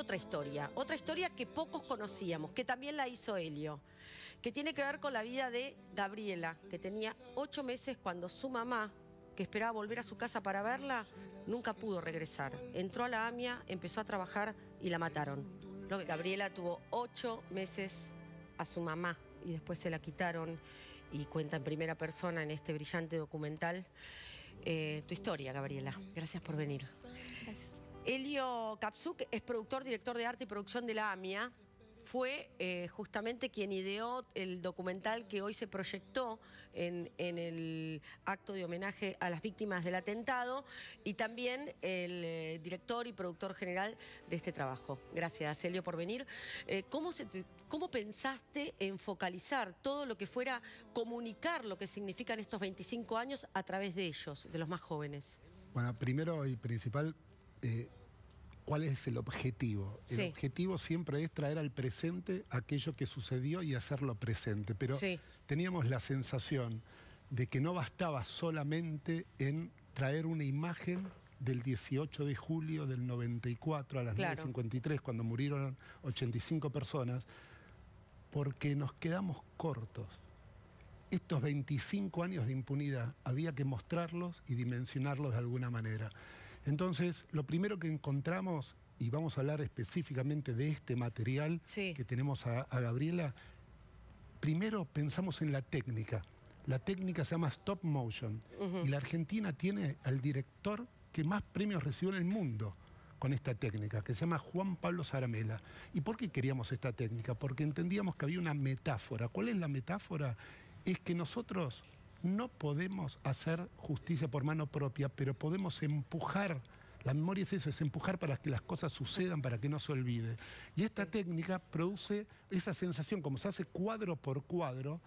otra historia, otra historia que pocos conocíamos, que también la hizo Helio, que tiene que ver con la vida de Gabriela, que tenía ocho meses cuando su mamá, que esperaba volver a su casa para verla, nunca pudo regresar. Entró a la AMIA, empezó a trabajar y la mataron. Gabriela tuvo ocho meses a su mamá y después se la quitaron y cuenta en primera persona en este brillante documental eh, tu historia, Gabriela. Gracias por venir. Gracias. Elio Kapsuk es productor, director de arte y producción de la AMIA. Fue eh, justamente quien ideó el documental que hoy se proyectó en, el acto de homenaje a las víctimas del atentado y también el eh, director y productor general de este trabajo. Gracias, Elio, por venir. Eh, ¿cómo, ¿Cómo pensaste en focalizar todo lo que fuera comunicar lo que significan estos 25 años a través de ellos, de los más jóvenes? Bueno, primero y principal, eh, cuál es el objetivo. El objetivo siempre es traer al presente aquello que sucedió y hacerlo presente. Pero teníamos la sensación de que no bastaba solamente en traer una imagen del 18 de julio del 94 a las 9.53, cuando murieron 85 personas, porque nos quedamos cortos. Estos 25 años de impunidad había que mostrarlos y dimensionarlos de alguna manera. Entonces, lo primero que encontramos, y vamos a hablar específicamente de este material que tenemos a, Gabriela, primero pensamos en la técnica. La técnica se llama stop motion y la Argentina tiene al director que más premios recibió en el mundo con esta técnica, que se llama Juan Pablo Zaramela. ¿Y por qué queríamos esta técnica? Porque entendíamos que había una metáfora. ¿Cuál es la metáfora? Es que nosotros no podemos hacer justicia por mano propia, pero podemos empujar. La memoria es eso, es empujar para que las cosas sucedan, para que no se olvide. Y esta técnica produce esa sensación, como se hace cuadro por cuadro,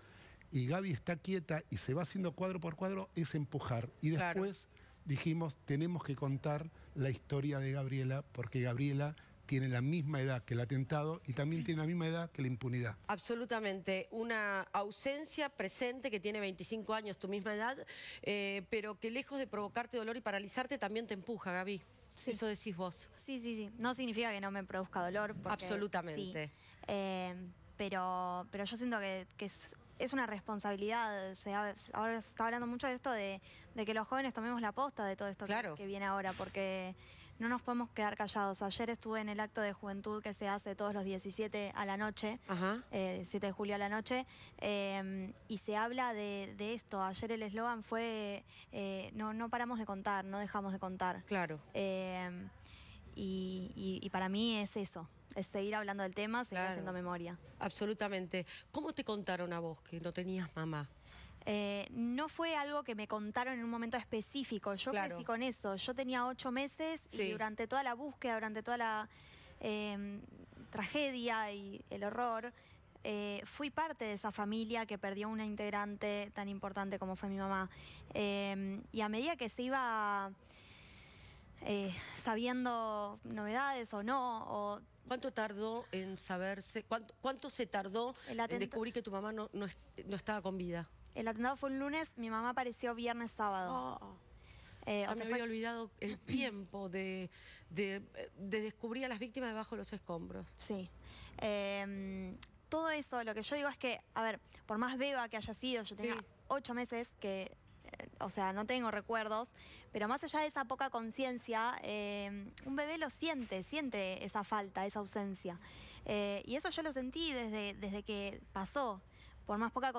y Gaby está quieta y se va haciendo cuadro por cuadro, es empujar. Y después dijimos, tenemos que contar la historia de Gabriela, porque Gabriela tiene la misma edad que el atentado y también tiene la misma edad que la impunidad. Absolutamente, una ausencia presente que tiene 25 años, tu misma edad, eh, pero que lejos de provocarte dolor y paralizarte también te empuja, Gaby. Eso decís vos. Sí, sí, sí. No significa que no me produzca dolor. Absolutamente. Eh, pero, pero yo siento que, es, una responsabilidad. ahora se está hablando mucho de esto, de, que los jóvenes tomemos la posta de todo esto que, que viene ahora, porque no nos podemos quedar callados. Ayer estuve en el acto de juventud que se hace todos los 17 a la noche, 7 eh, de julio a la noche, eh, y se habla de, esto. Ayer el eslogan fue, eh, no, no paramos de contar, no dejamos de contar. Claro. Y, para mí es eso es seguir hablando del tema, seguir haciendo memoria. Absolutamente. ¿Cómo te contaron a vos que no tenías mamá? Eh, no fue algo que me contaron en un momento específico. Yo crecí con eso. Yo tenía ocho meses y durante toda la búsqueda, durante toda la em, tragedia y el horror, eh, fui parte de esa familia que perdió una integrante tan importante como fue mi mamá. Em, y a medida que se iba eh, sabiendo novedades o no, ¿Cuánto tardó en saberse, cuánto, se tardó en descubrir que tu mamá no estaba con vida? El atentado fue un lunes, mi mamá apareció viernes, sábado. Oh. oh. Eh, me había olvidado el tiempo de, descubrir a las víctimas debajo de los escombros. Sí. Em, todo eso, lo que yo digo es que, a ver, por más beba que haya sido, yo tenía ocho meses que eh, o sea, no tengo recuerdos, pero más allá de esa poca conciencia, em, un bebé lo siente, siente esa falta, esa ausencia. Eh, y eso yo lo sentí desde, desde que pasó por más poca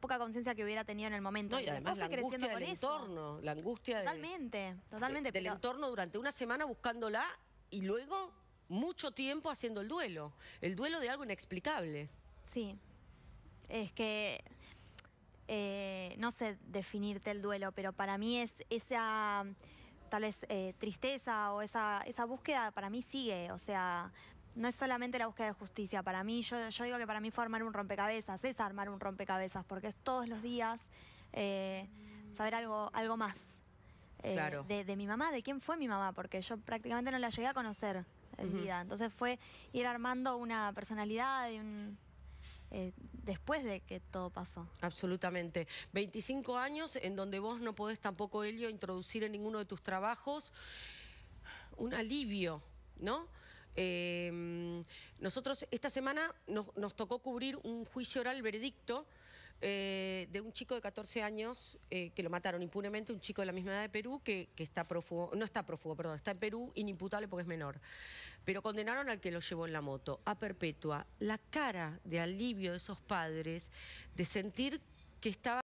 poca conciencia que hubiera tenido en el momento. No, y además la angustia del entorno, la angustia totalmente, del, totalmente, del entorno durante una semana buscándola y luego mucho tiempo haciendo el duelo, el duelo de algo inexplicable. Sí, es que eh, no sé definirte el duelo, pero para mí es esa tal vez eh, tristeza o esa, esa búsqueda para mí sigue, o sea, no es solamente la búsqueda de justicia. Para mí, yo, yo digo que para mí fue armar un rompecabezas, es armar un rompecabezas, porque es todos los días eh, saber algo, algo más. Eh, de, mi mamá, de quién fue mi mamá, porque yo prácticamente no la llegué a conocer en vida. Entonces fue ir armando una personalidad y un, eh, después de que todo pasó. Absolutamente. 25 años en donde vos no podés tampoco, Helio, introducir en ninguno de tus trabajos un alivio, ¿no? Em, nosotros esta semana nos, tocó cubrir un juicio oral veredicto eh, de un chico de 14 años eh, que lo mataron impunemente, un chico de la misma edad de Perú que, que, está prófugo, no está prófugo, perdón, está en Perú, inimputable porque es menor. Pero condenaron al que lo llevó en la moto a perpetua. La cara de alivio de esos padres, de sentir que estaba...